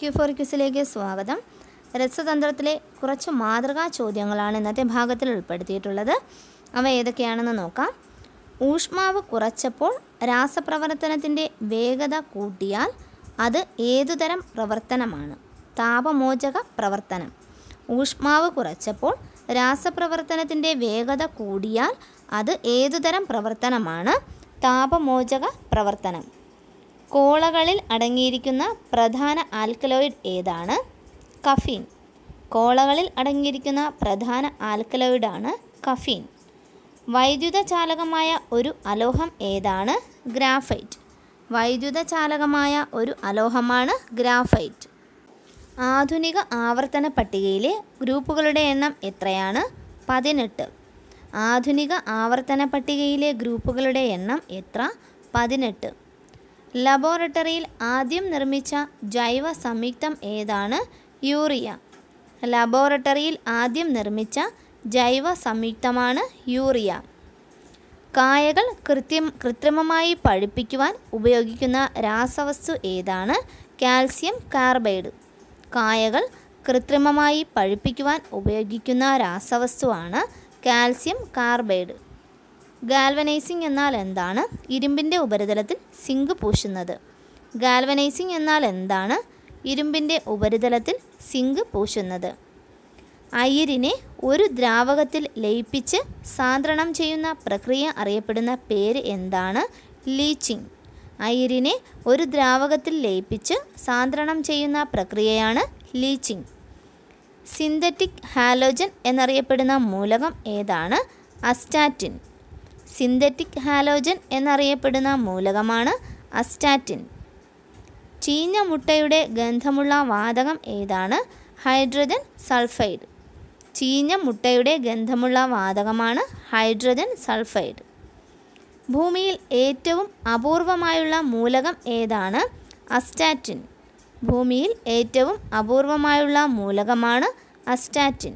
Q four ക്യൂസിലേക്ക് സ്വാഗതം രസതന്ത്രത്തിലെ കുറച്ച് മാതൃകാ ചോദ്യങ്ങളാണ് ഇന്നത്തെ ഭാഗത്തിൽ ഉൾപ്പെടുത്തിയിട്ടുള്ളത് അവ ഏതൊക്കെയാണെന്ന് നോക്കാം ഊഷ്മാവ് കുറച്ചപ്പോൾ രാസപ്രവർത്തനത്തിൻ്റെ വേഗത കൂട്ടിയാൽ അത് ഏതുതരം പ്രവർത്തനമാണ് താപമോചക പ്രവർത്തനം ഊഷ്മാവ് കുറച്ചപ്പോൾ രാസപ്രവർത്തനത്തിൻ്റെ വേഗത കൂടിയാൽ അത് ഏതുതരം പ്രവർത്തനമാണ് താപമോചക പ്രവർത്തനം കോളകളിൽ അടങ്ങിയിരിക്കുന്ന പ്രധാന ആൽക്കലോയിഡ് ഏതാണ് കഫീൻ കോളകളിൽ അടങ്ങിയിരിക്കുന്ന പ്രധാന ആൽക്കലോയിഡാണ് കഫീൻ വൈദ്യുത ചാലകമായ ഒരു അലോഹം ഏതാണ് ഗ്രാഫൈറ്റ് വൈദ്യുത ചാലകമായ ഒരു അലോഹമാണ് ഗ്രാഫൈറ്റ് ആധുനിക ആവർത്തന പട്ടികയിലെ ഗ്രൂപ്പുകളുടെ എണ്ണം എത്രയാണ് പതിനെട്ട് ആധുനിക ആവർത്തന പട്ടികയിലെ ഗ്രൂപ്പുകളുടെ എണ്ണം എത്ര പതിനെട്ട് ലബോറട്ടറിയിൽ ആദ്യം നിർമ്മിച്ച ജൈവ സംയുക്തം ഏതാണ് യൂറിയ ലബോറട്ടറിയിൽ ആദ്യം നിർമ്മിച്ച ജൈവ സംയുക്തമാണ് യൂറിയ കായകൾ കൃത്യം കൃത്രിമമായി പഴുപ്പിക്കുവാൻ ഉപയോഗിക്കുന്ന രാസവസ്തു ഏതാണ് കാൽസ്യം കാർബൈഡ് കായകൾ കൃത്രിമമായി പഴുപ്പിക്കുവാൻ ഉപയോഗിക്കുന്ന രാസവസ്തുവാണ് കാൽസ്യം കാർബൈഡ് ഗാൽവനൈസിംഗ് എന്നാൽ എന്താണ് ഇരുമ്പിൻ്റെ ഉപരിതലത്തിൽ സിങ്ക് പൂശുന്നത് ഗാൽവനൈസിംഗ് എന്നാൽ എന്താണ് ഇരുമ്പിൻ്റെ ഉപരിതലത്തിൽ സിങ്ക് പൂശുന്നത് അയിരിനെ ഒരു ദ്രാവകത്തിൽ ലയിപ്പിച്ച് സാന്ദ്രണം ചെയ്യുന്ന പ്രക്രിയ അറിയപ്പെടുന്ന പേര് എന്താണ് ലീച്ചിങ് അയിരിനെ ഒരു ദ്രാവകത്തിൽ ലയിപ്പിച്ച് സാന്ദ്രണം ചെയ്യുന്ന പ്രക്രിയയാണ് ലീച്ചിങ് സിന്തറ്റിക് ഹാലോജൻ എന്നറിയപ്പെടുന്ന മൂലകം ഏതാണ് അസ്റ്റാറ്റിൻ സിന്തറ്റിക് ഹാലോജൻ എന്നറിയപ്പെടുന്ന മൂലകമാണ് അസ്റ്റാറ്റിൻ ചീഞ്ഞ മുട്ടയുടെ ഗന്ധമുള്ള വാതകം ഏതാണ് ഹൈഡ്രജൻ സൾഫൈഡ് ചീഞ്ഞ മുട്ടയുടെ ഗന്ധമുള്ള വാതകമാണ് ഹൈഡ്രജൻ സൾഫൈഡ് ഭൂമിയിൽ ഏറ്റവും അപൂർവമായുള്ള മൂലകം ഏതാണ് അസ്റ്റാറ്റിൻ ഭൂമിയിൽ ഏറ്റവും അപൂർവമായുള്ള മൂലകമാണ് അസ്റ്റാറ്റിൻ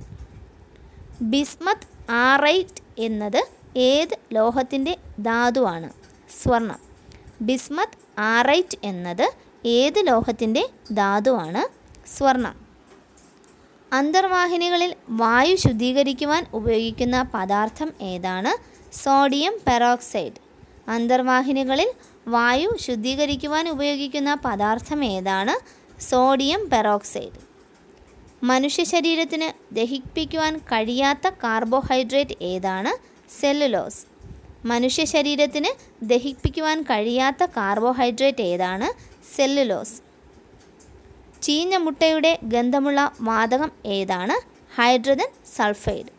ബിസ്മത്ത് ആറൈറ്റ് എന്നത് ഏത് ലോഹത്തിൻ്റെ ധാതുവാണ് സ്വർണം ബിസ്മത്ത് ആറൈറ്റ് എന്നത് ഏത് ലോഹത്തിൻ്റെ ധാതുവാണ് സ്വർണം അന്തർവാഹിനികളിൽ വായു ശുദ്ധീകരിക്കുവാൻ ഉപയോഗിക്കുന്ന പദാർത്ഥം ഏതാണ് സോഡിയം പെറോക്സൈഡ് അന്തർവാഹിനികളിൽ വായു ശുദ്ധീകരിക്കുവാൻ ഉപയോഗിക്കുന്ന പദാർത്ഥം ഏതാണ് സോഡിയം പെറോക്സൈഡ് മനുഷ്യ ശരീരത്തിന് ദഹിപ്പിക്കുവാൻ കഴിയാത്ത കാർബോഹൈഡ്രേറ്റ് ഏതാണ് സെല്ലുലോസ് മനുഷ്യ ശരീരത്തിന് ദഹിപ്പിക്കുവാൻ കഴിയാത്ത കാർബോഹൈഡ്രേറ്റ് ഏതാണ് സെല്ലുലോസ് ചീഞ്ഞ മുട്ടയുടെ ഗന്ധമുള്ള വാതകം ഏതാണ് ഹൈഡ്രജൻ സൾഫൈഡ്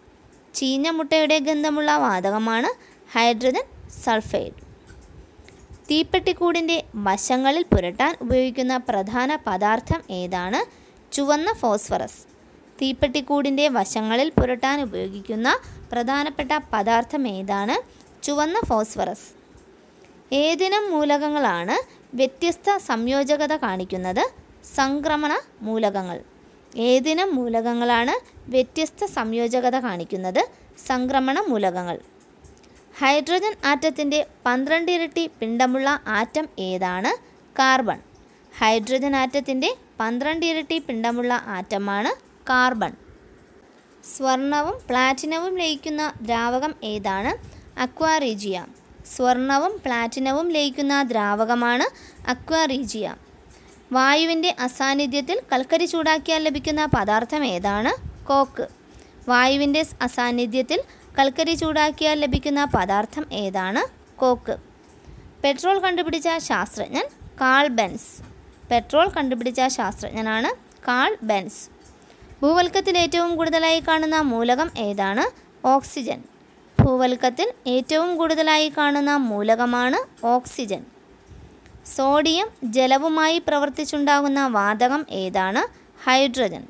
ചീഞ്ഞ മുട്ടയുടെ ഗന്ധമുള്ള വാതകമാണ് ഹൈഡ്രജൻ സൾഫൈഡ് തീപ്പെട്ടിക്കൂടിൻ്റെ വശങ്ങളിൽ പുരട്ടാൻ ഉപയോഗിക്കുന്ന പ്രധാന പദാർത്ഥം ഏതാണ് ചുവന്ന ഫോസ്ഫറസ് തീപ്പെട്ടിക്കൂടിൻ്റെ വശങ്ങളിൽ പുരട്ടാൻ ഉപയോഗിക്കുന്ന പ്രധാനപ്പെട്ട പദാർത്ഥം ഏതാണ് ചുവന്ന ഫോസ്ഫറസ് ഏതിനം മൂലകങ്ങളാണ് വ്യത്യസ്ത സംയോജകത കാണിക്കുന്നത് സംക്രമണ മൂലകങ്ങൾ ഏതിനം മൂലകങ്ങളാണ് വ്യത്യസ്ത സംയോജകത കാണിക്കുന്നത് സംക്രമണ മൂലകങ്ങൾ ഹൈഡ്രജൻ ആറ്റത്തിൻ്റെ പന്ത്രണ്ട് ഇരട്ടി പിണ്ടമുള്ള ആറ്റം ഏതാണ് കാർബൺ ഹൈഡ്രജൻ ആറ്റത്തിൻ്റെ പന്ത്രണ്ട് ഇരട്ടി പിണ്ടമുള്ള ആറ്റമാണ് കാർബൺ സ്വർണവും പ്ലാറ്റിനവും ലയിക്കുന്ന ദ്രാവകം ഏതാണ് അക്വാറീജിയ സ്വർണവും പ്ലാറ്റിനവും ലയിക്കുന്ന ദ്രാവകമാണ് അക്വാറീജിയ വായുവിൻ്റെ അസാന്നിധ്യത്തിൽ കൽക്കരി ചൂടാക്കിയാൽ ലഭിക്കുന്ന പദാർത്ഥം ഏതാണ് കോക്ക് വായുവിൻ്റെ അസാന്നിധ്യത്തിൽ കൽക്കരി ചൂടാക്കിയാൽ ലഭിക്കുന്ന പദാർത്ഥം ഏതാണ് കോക്ക് പെട്രോൾ കണ്ടുപിടിച്ച ശാസ്ത്രജ്ഞൻ കാൾ ബെൻസ് പെട്രോൾ കണ്ടുപിടിച്ച ശാസ്ത്രജ്ഞനാണ് കാൾ ബെൻസ് ഭൂവൽക്കത്തിൽ ഏറ്റവും കൂടുതലായി കാണുന്ന മൂലകം ഏതാണ് ഓക്സിജൻ ഭൂവൽക്കത്തിൽ ഏറ്റവും കൂടുതലായി കാണുന്ന മൂലകമാണ് ഓക്സിജൻ സോഡിയം ജലവുമായി പ്രവർത്തിച്ചുണ്ടാകുന്ന വാതകം ഏതാണ് ഹൈഡ്രജൻ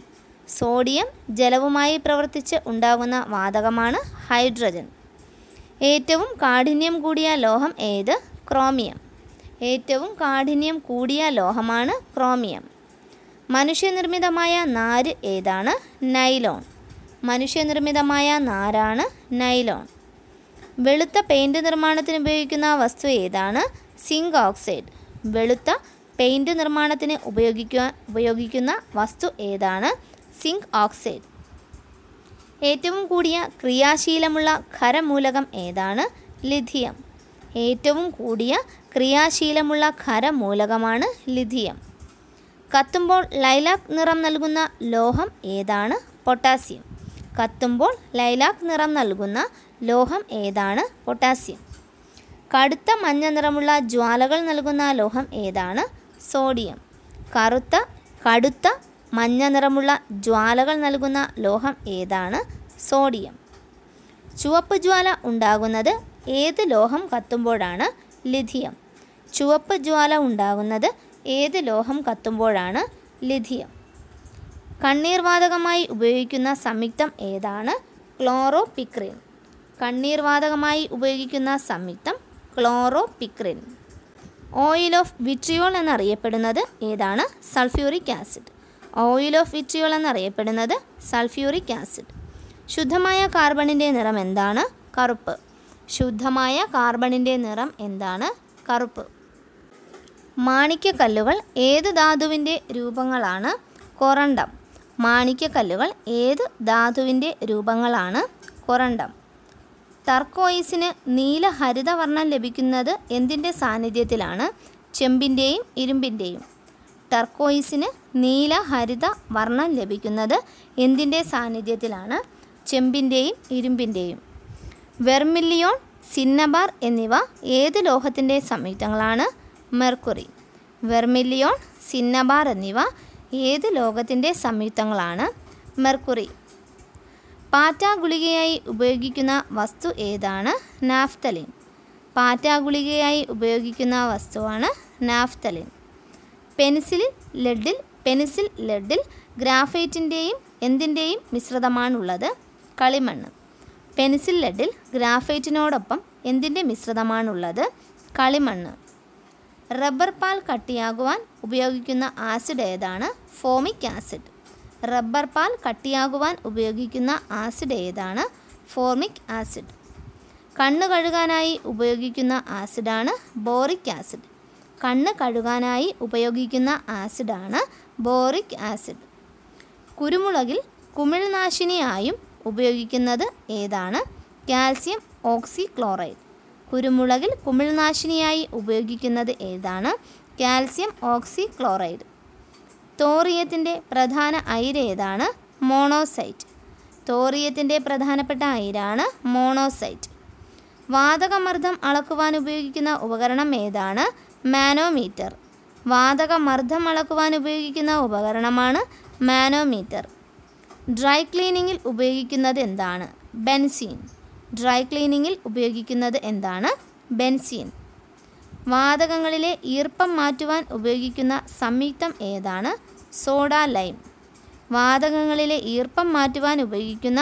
സോഡിയം ജലവുമായി പ്രവർത്തിച്ച് ഉണ്ടാകുന്ന വാതകമാണ് ഹൈഡ്രജൻ ഏറ്റവും കാഠിന്യം കൂടിയ ലോഹം ഏത് ക്രോമിയം ഏറ്റവും കാഠിന്യം കൂടിയ ലോഹമാണ് ക്രോമിയം മനുഷ്യനിർമ്മിതമായ നാര് ഏതാണ് നൈലോൺ മനുഷ്യനിർമ്മിതമായ നാരാണ് നൈലോൺ വെളുത്ത പെയിൻറ് നിർമ്മാണത്തിന് ഉപയോഗിക്കുന്ന വസ്തു ഏതാണ് സിങ്ക് ഓക്സൈഡ് വെളുത്ത പെയിൻറ് നിർമ്മാണത്തിന് ഉപയോഗിക്കുക ഉപയോഗിക്കുന്ന വസ്തു ഏതാണ് സിങ്ക് ഓക്സൈഡ് ഏറ്റവും കൂടിയ ക്രിയാശീലമുള്ള ഖരമൂലകം ഏതാണ് ലിഥിയം ഏറ്റവും കൂടിയ ക്രിയാശീലമുള്ള ഖരമൂലകമാണ് ലിഥിയം കത്തുമ്പോൾ ലൈലാക്ക് നിറം നൽകുന്ന ലോഹം ഏതാണ് പൊട്ടാസ്യം കത്തുമ്പോൾ ലൈലാക്ക് നിറം നൽകുന്ന ലോഹം ഏതാണ് പൊട്ടാസ്യം കടുത്ത മഞ്ഞ നിറമുള്ള ജ്വാലകൾ നൽകുന്ന ലോഹം ഏതാണ് സോഡിയം കറുത്ത കടുത്ത മഞ്ഞ നിറമുള്ള ജ്വാലകൾ നൽകുന്ന ലോഹം ഏതാണ് സോഡിയം ചുവപ്പ് ജ്വാല ഉണ്ടാകുന്നത് ഏത് ലോഹം കത്തുമ്പോഴാണ് ലിഥിയം ചുവപ്പ് ജ്വാല ഉണ്ടാകുന്നത് ഏത് ലോഹം കത്തുമ്പോഴാണ് ലിഥിയം കണ്ണീർവാതകമായി ഉപയോഗിക്കുന്ന സംയുക്തം ഏതാണ് ക്ലോറോ പിക്രിൻ കണ്ണീർവാതകമായി ഉപയോഗിക്കുന്ന സംയുക്തം chloropicrin oil of vitriol എന്നറിയപ്പെടുന്നത് ഏതാണ് sulphuric acid oil of vitriol എന്നറിയപ്പെടുന്നത് സൾഫ്യൂറിക് ആസിഡ് ശുദ്ധമായ കാർബണിൻ്റെ നിറം എന്താണ് കറുപ്പ് ശുദ്ധമായ കാർബണിൻ്റെ നിറം എന്താണ് കറുപ്പ് മാണിക്യക്കല്ലുകൾ ഏത് ധാതുവിൻ്റെ രൂപങ്ങളാണ് കൊറണ്ടം മാണിക്യക്കല്ലുകൾ ഏത് ധാതുവിൻ്റെ രൂപങ്ങളാണ് കൊറണ്ടം ടർക്കോയിസിന് നീല വർണ്ണം ലഭിക്കുന്നത് എന്തിൻ്റെ സാന്നിധ്യത്തിലാണ് ചെമ്പിൻ്റെയും ഇരുമ്പിൻ്റെയും ടർക്കോയിസിന് നീല ഹരിത വർണ്ണം ലഭിക്കുന്നത് എന്തിൻ്റെ സാന്നിധ്യത്തിലാണ് ചെമ്പിൻ്റെയും ഇരുമ്പിൻ്റെയും വെർമില്ലിയോൺ സിന്നബാർ എന്നിവ ഏത് ലോഹത്തിൻ്റെ സംയുക്തങ്ങളാണ് മെർക്കുറി വെർമിലിയോൺ സിന്നബാർ എന്നിവ ഏത് ലോകത്തിൻ്റെ സംയുക്തങ്ങളാണ് മെർക്കുറി പാറ്റാഗുളികയായി ഗുളികയായി ഉപയോഗിക്കുന്ന വസ്തു ഏതാണ് നാഫ്തലിൻ പാറ്റാഗുളികയായി ഗുളികയായി ഉപയോഗിക്കുന്ന വസ്തുവാണ് നാഫ്തലിൻ പെൻസിലിൻ ലെഡിൽ പെൻസിൽ ലെഡിൽ ഗ്രാഫൈറ്റിൻ്റെയും എന്തിൻ്റെയും മിശ്രിതമാണുള്ളത് കളിമണ്ണ് പെൻസിൽ ലെഡിൽ ഗ്രാഫൈറ്റിനോടൊപ്പം എന്തിൻ്റെ മിശ്രിതമാണുള്ളത് കളിമണ്ണ് റബ്ബർ പാൽ കട്ടിയാകുവാൻ ഉപയോഗിക്കുന്ന ആസിഡ് ഏതാണ് ഫോമിക് ആസിഡ് റബ്ബർ പാൽ കട്ടിയാകുവാൻ ഉപയോഗിക്കുന്ന ആസിഡ് ഏതാണ് ഫോർമിക് ആസിഡ് കണ്ണ് കഴുകാനായി ഉപയോഗിക്കുന്ന ആസിഡാണ് ബോറിക് ആസിഡ് കണ്ണ് കഴുകാനായി ഉപയോഗിക്കുന്ന ആസിഡാണ് ബോറിക് ആസിഡ് കുരുമുളകിൽ കുമിൾനാശിനിയായും ഉപയോഗിക്കുന്നത് ഏതാണ് കാൽസ്യം ഓക്സിക്ലോറൈഡ് കുരുമുളകിൽ കുമിൾനാശിനിയായി ഉപയോഗിക്കുന്നത് ഏതാണ് കാൽസ്യം ഓക്സി ക്ലോറൈഡ് തോറിയത്തിൻ്റെ പ്രധാന അയിര് ഏതാണ് മോണോസൈറ്റ് തോറിയത്തിൻ്റെ പ്രധാനപ്പെട്ട അയിരാണ് മോണോസൈറ്റ് വാതകമർദ്ദം അളക്കുവാൻ ഉപയോഗിക്കുന്ന ഉപകരണം ഏതാണ് മാനോമീറ്റർ വാതകമർദ്ദം അളക്കുവാൻ ഉപയോഗിക്കുന്ന ഉപകരണമാണ് മാനോമീറ്റർ ഡ്രൈ ക്ലീനിങ്ങിൽ ഉപയോഗിക്കുന്നത് എന്താണ് ബെൻസീൻ ഡ്രൈ ക്ലീനിങ്ങിൽ ഉപയോഗിക്കുന്നത് എന്താണ് ബെൻസീൻ വാതകങ്ങളിലെ ഈർപ്പം മാറ്റുവാൻ ഉപയോഗിക്കുന്ന സംയുക്തം ഏതാണ് സോഡ ലൈം വാതകങ്ങളിലെ ഈർപ്പം മാറ്റുവാൻ ഉപയോഗിക്കുന്ന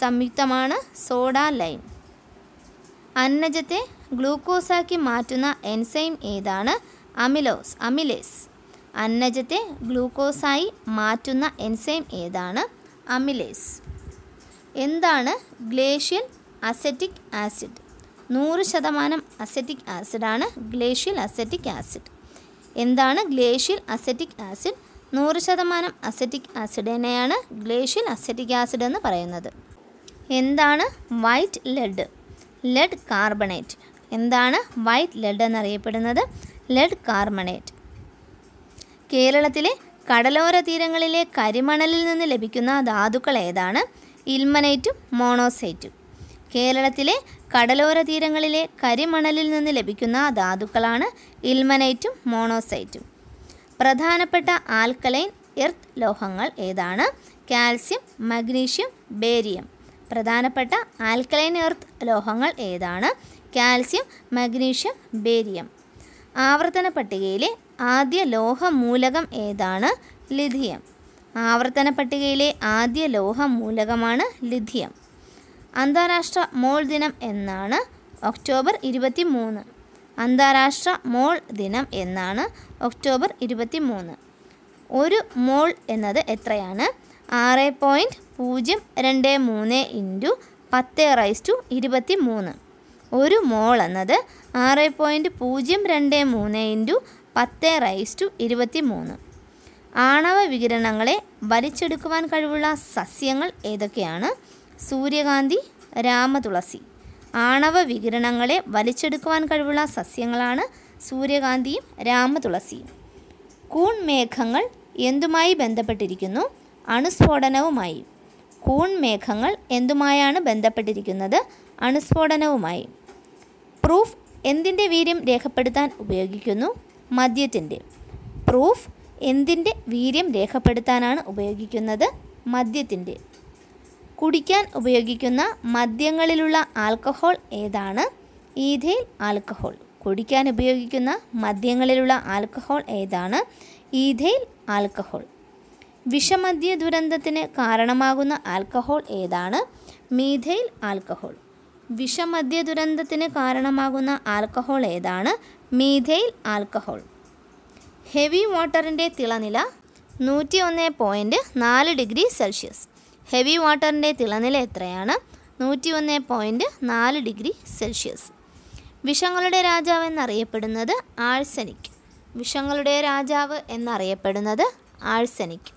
സംയുക്തമാണ് സോഡ ലൈം അന്നജത്തെ ഗ്ലൂക്കോസാക്കി മാറ്റുന്ന എൻസൈം ഏതാണ് അമിലോസ് അമിലേസ് അന്നജത്തെ ഗ്ലൂക്കോസായി മാറ്റുന്ന എൻസൈം ഏതാണ് അമിലേസ് എന്താണ് ഗ്ലേഷ്യൽ അസറ്റിക് ആസിഡ് നൂറ് ശതമാനം അസറ്റിക് ആസിഡാണ് ഗ്ലേഷ്യൽ അസറ്റിക് ആസിഡ് എന്താണ് ഗ്ലേഷ്യൽ അസറ്റിക് ആസിഡ് നൂറ് ശതമാനം അസറ്റിക് ആസിഡിനെയാണ് ഗ്ലേഷ്യൽ അസറ്റിക് ആസിഡ് എന്ന് പറയുന്നത് എന്താണ് വൈറ്റ് ലെഡ് ലെഡ് കാർബണേറ്റ് എന്താണ് വൈറ്റ് ലെഡ് എന്നറിയപ്പെടുന്നത് ലെഡ് കാർബണേറ്റ് കേരളത്തിലെ കടലോര തീരങ്ങളിലെ കരിമണലിൽ നിന്ന് ലഭിക്കുന്ന ധാതുക്കൾ ഏതാണ് ഇൽമനേറ്റും മോണോസൈറ്റും കേരളത്തിലെ കടലോര തീരങ്ങളിലെ കരിമണലിൽ നിന്ന് ലഭിക്കുന്ന ധാതുക്കളാണ് ഇൽമനൈറ്റും മോണോസൈറ്റും പ്രധാനപ്പെട്ട ആൽക്കലൈൻ എർത്ത് ലോഹങ്ങൾ ഏതാണ് കാൽസ്യം മഗ്നീഷ്യം ബേരിയം പ്രധാനപ്പെട്ട ആൽക്കലൈൻ എർത്ത് ലോഹങ്ങൾ ഏതാണ് കാൽസ്യം മഗ്നീഷ്യം ബേരിയം ആവർത്തന പട്ടികയിലെ ആദ്യ ലോഹമൂലകം ഏതാണ് ലിഥിയം ആവർത്തന പട്ടികയിലെ ആദ്യ ലോഹമൂലകമാണ് ലിഥിയം അന്താരാഷ്ട്ര മോൾ ദിനം എന്നാണ് ഒക്ടോബർ ഇരുപത്തി മൂന്ന് അന്താരാഷ്ട്ര മോൾ ദിനം എന്നാണ് ഒക്ടോബർ ഇരുപത്തി മൂന്ന് ഒരു മോൾ എന്നത് എത്രയാണ് ആറ് പോയിൻറ്റ് പൂജ്യം രണ്ട് മൂന്ന് ഇൻറ്റു പത്ത് റൈസ് ടു ഇരുപത്തി മൂന്ന് ഒരു മോൾ എന്നത് ആറ് പോയിൻറ്റ് പൂജ്യം രണ്ട് മൂന്ന് ഇൻറ്റു പത്ത് റൈസ് ടു ഇരുപത്തി മൂന്ന് ആണവ വികിരണങ്ങളെ വലിച്ചെടുക്കുവാൻ കഴിവുള്ള സസ്യങ്ങൾ ഏതൊക്കെയാണ് സൂര്യകാന്തി രാമതുളസി ആണവ വികിരണങ്ങളെ വലിച്ചെടുക്കുവാൻ കഴിവുള്ള സസ്യങ്ങളാണ് സൂര്യകാന്തിയും രാമതുളസിയും കൂൺ മേഘങ്ങൾ എന്തുമായി ബന്ധപ്പെട്ടിരിക്കുന്നു അണുസ്ഫോടനവുമായി കൂൺ മേഘങ്ങൾ എന്തുമായാണ് ബന്ധപ്പെട്ടിരിക്കുന്നത് അണുസ്ഫോടനവുമായി പ്രൂഫ് എന്തിൻ്റെ വീര്യം രേഖപ്പെടുത്താൻ ഉപയോഗിക്കുന്നു മദ്യത്തിൻ്റെ പ്രൂഫ് എന്തിൻ്റെ വീര്യം രേഖപ്പെടുത്താനാണ് ഉപയോഗിക്കുന്നത് മദ്യത്തിൻ്റെ കുടിക്കാൻ ഉപയോഗിക്കുന്ന മദ്യങ്ങളിലുള്ള ആൽക്കഹോൾ ഏതാണ് ഈഥെയിൽ ആൽക്കഹോൾ കുടിക്കാൻ ഉപയോഗിക്കുന്ന മദ്യങ്ങളിലുള്ള ആൽക്കഹോൾ ഏതാണ് ഈഥെയിൽ ആൽക്കഹോൾ വിഷമദ്യ ദുരന്തത്തിന് കാരണമാകുന്ന ആൽക്കഹോൾ ഏതാണ് മീഥൈൽ ആൽക്കഹോൾ വിഷമദ്യ ദുരന്തത്തിന് കാരണമാകുന്ന ആൽക്കഹോൾ ഏതാണ് മീഥൈൽ ആൽക്കഹോൾ ഹെവി വാട്ടറിൻ്റെ തിളനില നൂറ്റി ഒന്ന് പോയിൻറ്റ് നാല് ഡിഗ്രി സെൽഷ്യസ് ഹെവി വാട്ടറിൻ്റെ തിളനില എത്രയാണ് നൂറ്റി ഒന്ന് പോയിൻറ്റ് നാല് ഡിഗ്രി സെൽഷ്യസ് വിഷങ്ങളുടെ രാജാവ് എന്നറിയപ്പെടുന്നത് ആഴ്സനിക് വിഷങ്ങളുടെ രാജാവ് എന്നറിയപ്പെടുന്നത് ആഴ്സനിക്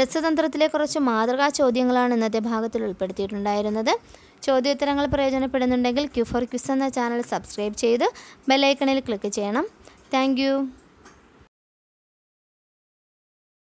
രസതന്ത്രത്തിലെ കുറച്ച് മാതൃകാ ചോദ്യങ്ങളാണ് ഇന്നത്തെ ഭാഗത്തിൽ ഉൾപ്പെടുത്തിയിട്ടുണ്ടായിരുന്നത് ചോദ്യോത്തരങ്ങൾ പ്രയോജനപ്പെടുന്നുണ്ടെങ്കിൽ ക്യൂ ഫോർ ക്വിസ് എന്ന ചാനൽ സബ്സ്ക്രൈബ് ചെയ്ത് ബെല്ലൈക്കണിൽ ക്ലിക്ക് ചെയ്യണം താങ്ക്